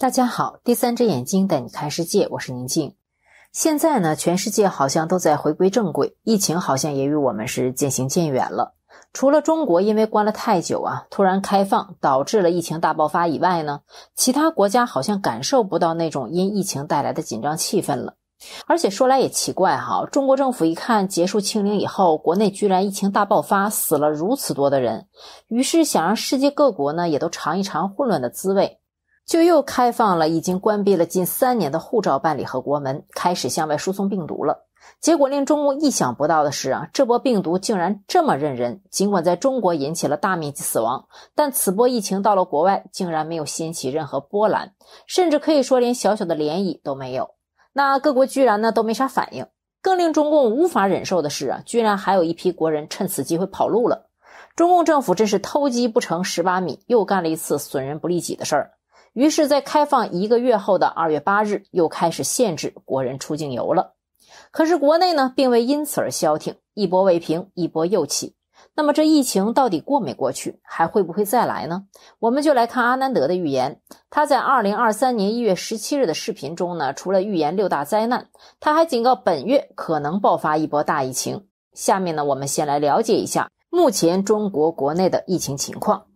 大家好，第三只眼睛带你看世界，我是宁静。现在呢，全世界好像都在回归正轨，疫情好像也与我们是渐行渐远了。除了中国因为关了太久啊，突然开放导致了疫情大爆发以外呢，其他国家好像感受不到那种因疫情带来的紧张气氛了。而且说来也奇怪哈，中国政府一看结束清零以后，国内居然疫情大爆发，死了如此多的人，于是想让世界各国呢也都尝一尝混乱的滋味。就又开放了已经关闭了近三年的护照办理和国门，开始向外输送病毒了。结果令中共意想不到的是啊，这波病毒竟然这么认人。尽管在中国引起了大面积死亡，但此波疫情到了国外竟然没有掀起任何波澜，甚至可以说连小小的涟漪都没有。那各国居然呢都没啥反应。更令中共无法忍受的是啊，居然还有一批国人趁此机会跑路了。中共政府真是偷鸡不成蚀把米，又干了一次损人不利己的事儿。于是，在开放一个月后的二月八日，又开始限制国人出境游了。可是，国内呢，并未因此而消停，一波未平，一波又起。那么，这疫情到底过没过去，还会不会再来呢？我们就来看阿南德的预言。他在二零二三年一月十七日的视频中呢，除了预言六大灾难，他还警告本月可能爆发一波大疫情。下面呢，我们先来了解一下目前中国国内的疫情情况。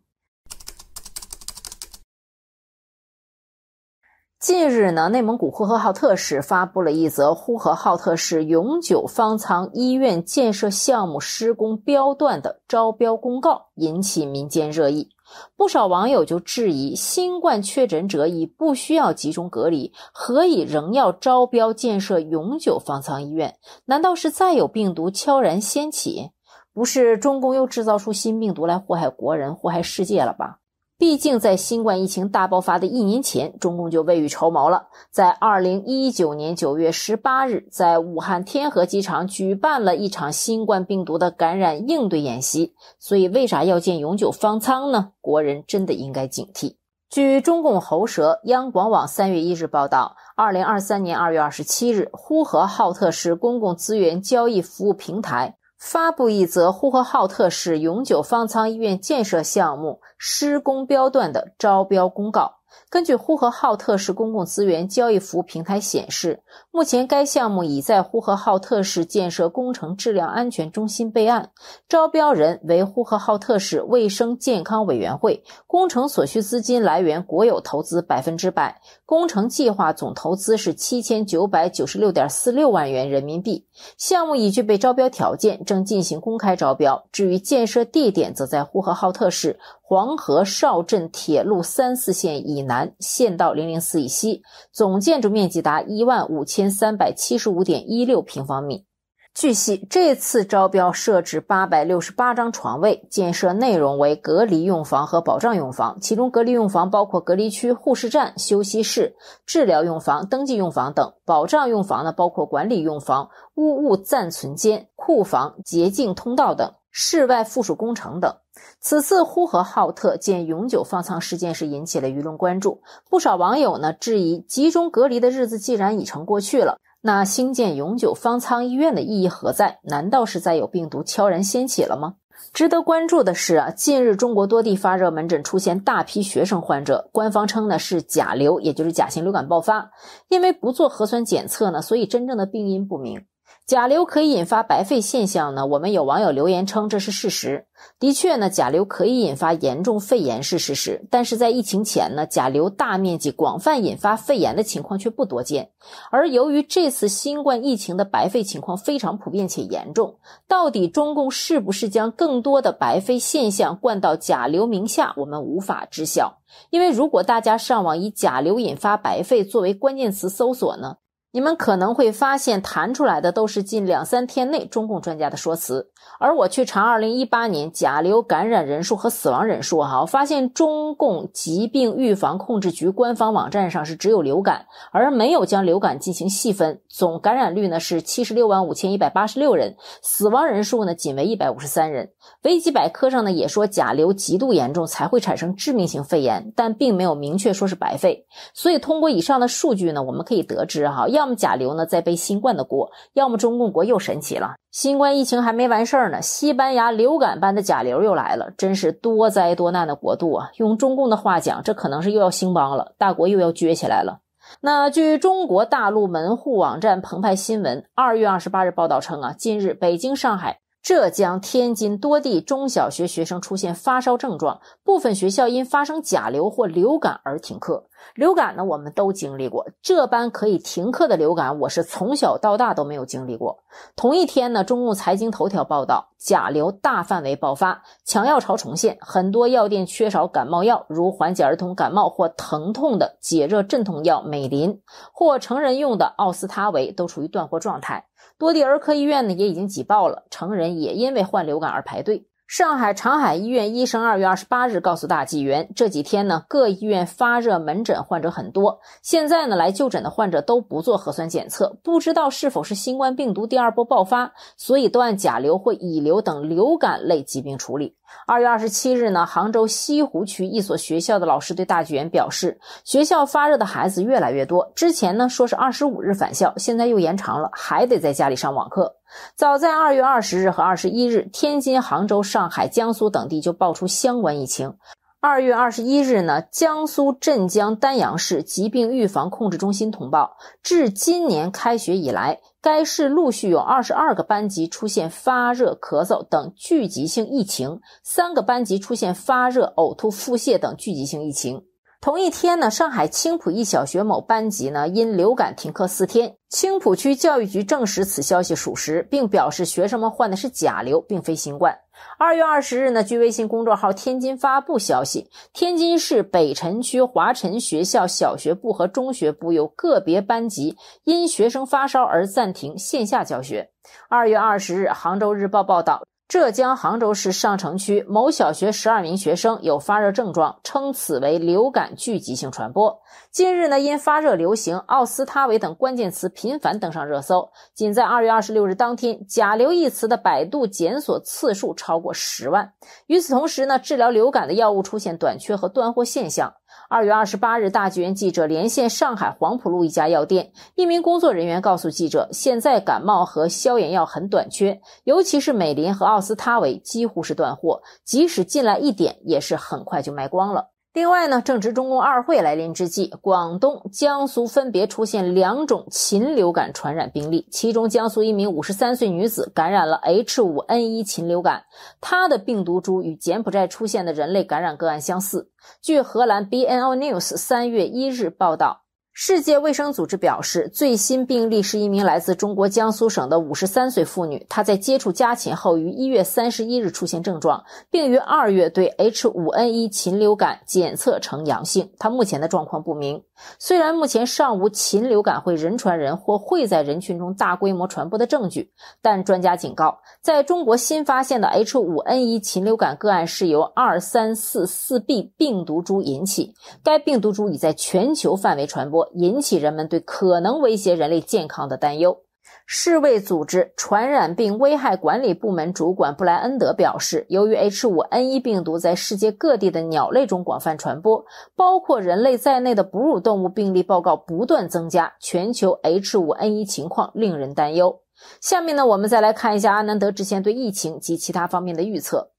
近日呢，内蒙古呼和浩特市发布了一则呼和浩特市永久方舱医院建设项目施工标段的招标公告，引起民间热议。不少网友就质疑：新冠确诊者已不需要集中隔离，何以仍要招标建设永久方舱医院？难道是再有病毒悄然掀起？不是中公又制造出新病毒来祸害国人、祸害世界了吧？毕竟，在新冠疫情大爆发的一年前，中共就未雨绸缪了。在二零一九年九月十八日，在武汉天河机场举办了一场新冠病毒的感染应对演习。所以，为啥要建永久方舱呢？国人真的应该警惕。据中共喉舌央广网三月一日报道，二零二三年二月二十七日，呼和浩特市公共资源交易服务平台。发布一则呼和浩特市永久方舱医院建设项目施工标段的招标公告。根据呼和浩特市公共资源交易服务平台显示，目前该项目已在呼和浩特市建设工程质量安全中心备案，招标人为呼和浩特市卫生健康委员会，工程所需资金来源国有投资百分之百，工程计划总投资是七千九百九十六点四六万元人民币，项目已具备招标条件，正进行公开招标。至于建设地点，则在呼和浩特市。黄河邵镇铁路三四线以南，县道零零四以西，总建筑面积达一万五千三百七十五点一六平方米。据悉，这次招标设置八百六十八张床位，建设内容为隔离用房和保障用房。其中，隔离用房包括隔离区、护士站、休息室、治疗用房、登记用房等；保障用房呢，包括管理用房、屋物暂存间、库房、洁净通道等室外附属工程等。此次呼和浩特建永久方舱事件是引起了舆论关注，不少网友呢质疑集中隔离的日子既然已成过去了，那兴建永久方舱医院的意义何在？难道是在有病毒悄然掀起了吗？值得关注的是啊，近日中国多地发热门诊出现大批学生患者，官方称呢是甲流，也就是甲型流感爆发，因为不做核酸检测呢，所以真正的病因不明。甲流可以引发白肺现象呢？我们有网友留言称这是事实。的确呢，甲流可以引发严重肺炎是事实，但是在疫情前呢，甲流大面积广泛引发肺炎的情况却不多见。而由于这次新冠疫情的白肺情况非常普遍且严重，到底中共是不是将更多的白肺现象冠到甲流名下，我们无法知晓。因为如果大家上网以“甲流引发白肺”作为关键词搜索呢？你们可能会发现，弹出来的都是近两三天内中共专家的说辞，而我去查2018年甲流感染人数和死亡人数，哈，发现中共疾病预防控制局官方网站上是只有流感，而没有将流感进行细分，总感染率呢是七十六万五千一百八十六人，死亡人数呢仅为一百五十三人。维基百科上呢也说甲流极度严重才会产生致命性肺炎，但并没有明确说是白肺。所以通过以上的数据呢，我们可以得知，哈要。要么甲流呢在背新冠的锅，要么中共国又神奇了，新冠疫情还没完事儿呢，西班牙流感般的甲流又来了，真是多灾多难的国度啊！用中共的话讲，这可能是又要兴邦了，大国又要撅起来了。那据中国大陆门户网站澎湃新闻二月二十八日报道称啊，近日北京、上海、浙江、天津多地中小学学生出现发烧症状，部分学校因发生甲流或流感而停课。流感呢，我们都经历过。这般可以停课的流感，我是从小到大都没有经历过。同一天呢，中共财经头条报道，甲流大范围爆发，抢药潮重现，很多药店缺少感冒药，如缓解儿童感冒或疼痛的解热镇痛药美林，或成人用的奥司他韦都处于断货状态。多地儿科医院呢也已经挤爆了，成人也因为患流感而排队。上海长海医院医生二月二十八日告诉大纪元，这几天呢，各医院发热门诊患者很多。现在呢，来就诊的患者都不做核酸检测，不知道是否是新冠病毒第二波爆发，所以都按甲流或乙流等流感类疾病处理。二月二十七日呢，杭州西湖区一所学校的老师对大纪元表示，学校发热的孩子越来越多。之前呢，说是二十五日返校，现在又延长了，还得在家里上网课。早在二月二十日和二十一日，天津、杭州、上海、江苏等地就爆出相关疫情。二月二十一日呢，江苏镇江丹阳市疾病预防控制中心通报，至今年开学以来，该市陆续有二十二个班级出现发热、咳嗽等聚集性疫情，三个班级出现发热、呕吐、腹泻等聚集性疫情。同一天呢，上海青浦一小学某班级呢因流感停课四天。青浦区教育局证实此消息属实，并表示学生们患的是甲流，并非新冠。二月二十日呢，据微信公众号“天津发布”消息，天津市北辰区华辰学校小学部和中学部有个别班级因学生发烧而暂停线下教学。二月二十日，杭州日报报道。浙江杭州市上城区某小学十二名学生有发热症状，称此为流感聚集性传播。近日呢，因发热流行，奥司他韦等关键词频繁登上热搜。仅在二月二十六日当天，甲流一词的百度检索次数超过十万。与此同时呢，治疗流感的药物出现短缺和断货现象。二月二十八日，大纪元记者连线上海黄浦路一家药店，一名工作人员告诉记者，现在感冒和消炎药很短缺，尤其是美林和奥司他韦，几乎是断货，即使进来一点，也是很快就卖光了。另外呢，正值中共二会来临之际，广东、江苏分别出现两种禽流感传染病例，其中江苏一名五十三岁女子感染了 H5N1 禽流感，她的病毒株与柬埔寨出现的人类感染个案相似。据荷兰 B N O News 三月一日报道。世界卫生组织表示，最新病例是一名来自中国江苏省的五十三岁妇女。她在接触家禽后，于一月三十一日出现症状，并于二月对 H5N1 禽流感检测呈阳性。他目前的状况不明。虽然目前尚无禽流感会人传人或会在人群中大规模传播的证据，但专家警告，在中国新发现的 H5N1 禽流感个案是由 2344b 病毒株引起。该病毒株已在全球范围传播。引起人们对可能威胁人类健康的担忧。世卫组织传染病危害管理部门主管布莱恩德表示，由于 H5N1 病毒在世界各地的鸟类中广泛传播，包括人类在内的哺乳动物病例报告不断增加，全球 H5N1 情况令人担忧。下面呢，我们再来看一下阿南德之前对疫情及其他方面的预测。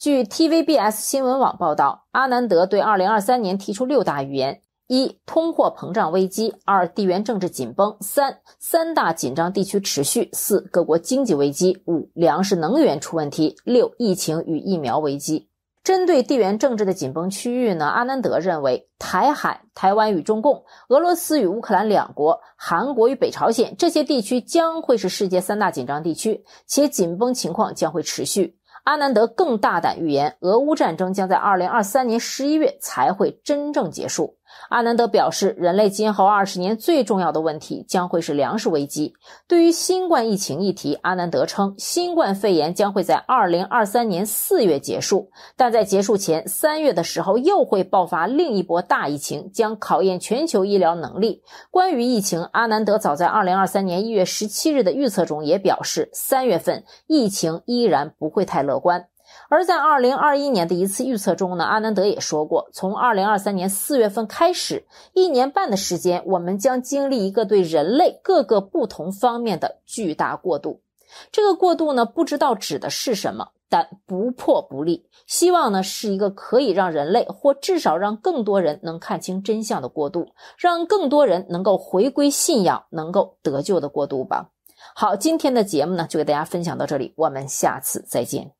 据 TVBS 新闻网报道，阿南德对2023年提出六大预言：一、通货膨胀危机；二、地缘政治紧绷；三、三大紧张地区持续；四、各国经济危机；五、粮食能源出问题；六、疫情与疫苗危机。针对地缘政治的紧绷区域呢，阿南德认为，台海、台湾与中共、俄罗斯与乌克兰两国、韩国与北朝鲜这些地区将会是世界三大紧张地区，且紧绷情况将会持续。阿南德更大胆预言，俄乌战争将在二零二三年十一月才会真正结束。阿南德表示，人类今后二十年最重要的问题将会是粮食危机。对于新冠疫情议题，阿南德称，新冠肺炎将会在2023年4月结束，但在结束前三月的时候，又会爆发另一波大疫情，将考验全球医疗能力。关于疫情，阿南德早在2023年1月17日的预测中也表示，三月份疫情依然不会太乐观。而在二零二一年的一次预测中呢，阿南德也说过，从二零二三年四月份开始，一年半的时间，我们将经历一个对人类各个不同方面的巨大过渡。这个过渡呢，不知道指的是什么，但不破不立，希望呢是一个可以让人类或至少让更多人能看清真相的过渡，让更多人能够回归信仰，能够得救的过渡吧。好，今天的节目呢就给大家分享到这里，我们下次再见。